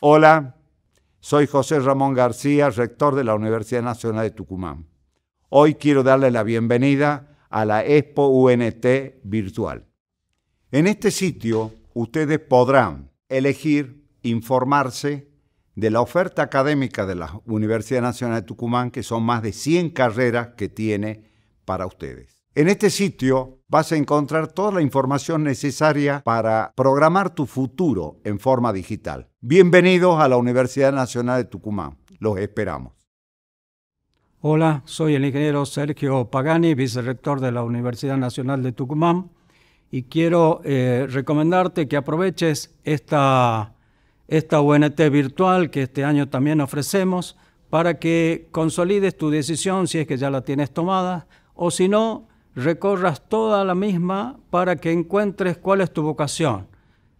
Hola, soy José Ramón García, rector de la Universidad Nacional de Tucumán. Hoy quiero darle la bienvenida a la Expo UNT virtual. En este sitio ustedes podrán elegir informarse de la oferta académica de la Universidad Nacional de Tucumán, que son más de 100 carreras que tiene para ustedes. En este sitio vas a encontrar toda la información necesaria para programar tu futuro en forma digital. Bienvenidos a la Universidad Nacional de Tucumán. Los esperamos. Hola, soy el ingeniero Sergio Pagani, vicerrector de la Universidad Nacional de Tucumán, y quiero eh, recomendarte que aproveches esta, esta UNT virtual que este año también ofrecemos para que consolides tu decisión si es que ya la tienes tomada o si no, recorras toda la misma para que encuentres cuál es tu vocación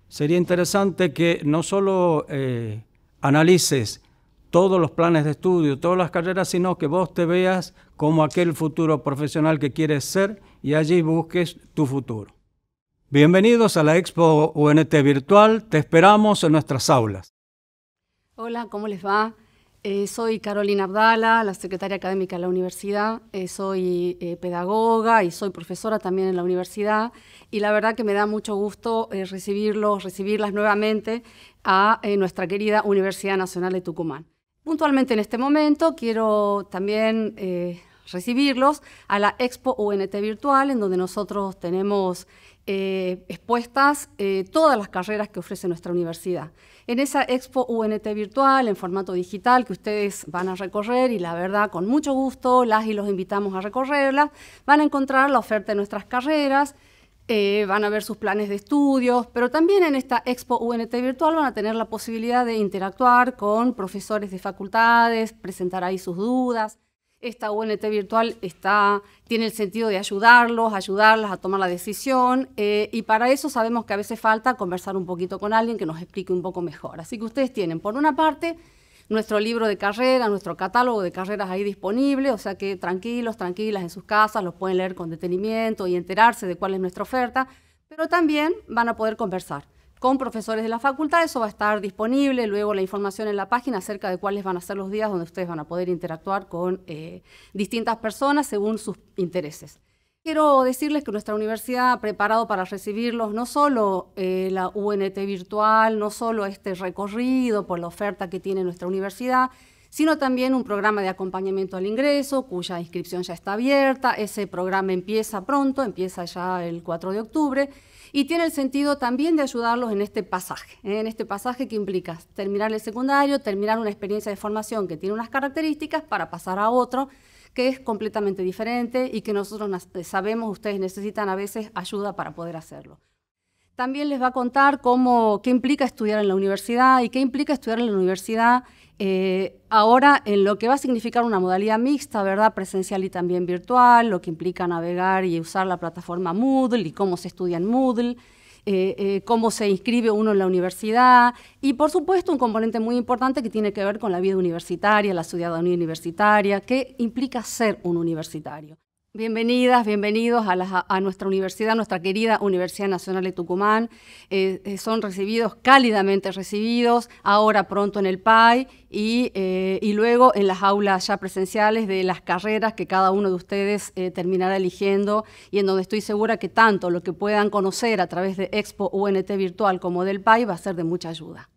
sería interesante que no solo eh, analices todos los planes de estudio, todas las carreras, sino que vos te veas como aquel futuro profesional que quieres ser y allí busques tu futuro. Bienvenidos a la Expo UNT Virtual, te esperamos en nuestras aulas. Hola, ¿cómo les va? Eh, soy Carolina Abdala, la secretaria académica de la universidad, eh, soy eh, pedagoga y soy profesora también en la universidad y la verdad que me da mucho gusto recibirlos, recibirlas nuevamente a nuestra querida Universidad Nacional de Tucumán. Puntualmente en este momento quiero también recibirlos a la Expo UNT Virtual, en donde nosotros tenemos eh, expuestas eh, todas las carreras que ofrece nuestra universidad. En esa Expo UNT virtual, en formato digital, que ustedes van a recorrer y la verdad con mucho gusto las y los invitamos a recorrerla, van a encontrar la oferta de nuestras carreras, eh, van a ver sus planes de estudios, pero también en esta Expo UNT virtual van a tener la posibilidad de interactuar con profesores de facultades, presentar ahí sus dudas. Esta UNT virtual tiene el sentido de ayudarlos, ayudarlas a tomar la decisión eh, y para eso sabemos que a veces falta conversar un poquito con alguien que nos explique un poco mejor. Así que ustedes tienen, por una parte, nuestro libro de carrera, nuestro catálogo de carreras ahí disponible, o sea que tranquilos, tranquilas en sus casas, los pueden leer con detenimiento y enterarse de cuál es nuestra oferta, pero también van a poder conversar con profesores de la facultad. Eso va a estar disponible, luego la información en la página acerca de cuáles van a ser los días donde ustedes van a poder interactuar con eh, distintas personas según sus intereses. Quiero decirles que nuestra universidad ha preparado para recibirlos no solo eh, la UNT virtual, no solo este recorrido por la oferta que tiene nuestra universidad, sino también un programa de acompañamiento al ingreso, cuya inscripción ya está abierta. Ese programa empieza pronto, empieza ya el 4 de octubre, y tiene el sentido también de ayudarlos en este pasaje, ¿eh? en este pasaje que implica terminar el secundario, terminar una experiencia de formación que tiene unas características para pasar a otro que es completamente diferente y que nosotros sabemos ustedes necesitan a veces ayuda para poder hacerlo. También les va a contar cómo, qué implica estudiar en la universidad y qué implica estudiar en la universidad eh, ahora en lo que va a significar una modalidad mixta, ¿verdad? Presencial y también virtual, lo que implica navegar y usar la plataforma Moodle y cómo se estudia en Moodle. Eh, eh, cómo se inscribe uno en la universidad y por supuesto un componente muy importante que tiene que ver con la vida universitaria, la ciudadanía universitaria, qué implica ser un universitario. Bienvenidas, bienvenidos a, nuestra universidad, nuestra querida Universidad Nacional de Tucumán. Eh, eh, son recibidos, cálidamente recibidos, ahora pronto en el PAI y, eh, y, luego en las aulas ya presenciales de las carreras que cada uno de ustedes terminará eligiendo y en donde estoy segura que tanto lo que puedan conocer a través de Expo UNT Virtual como del PAI va a ser de mucha ayuda.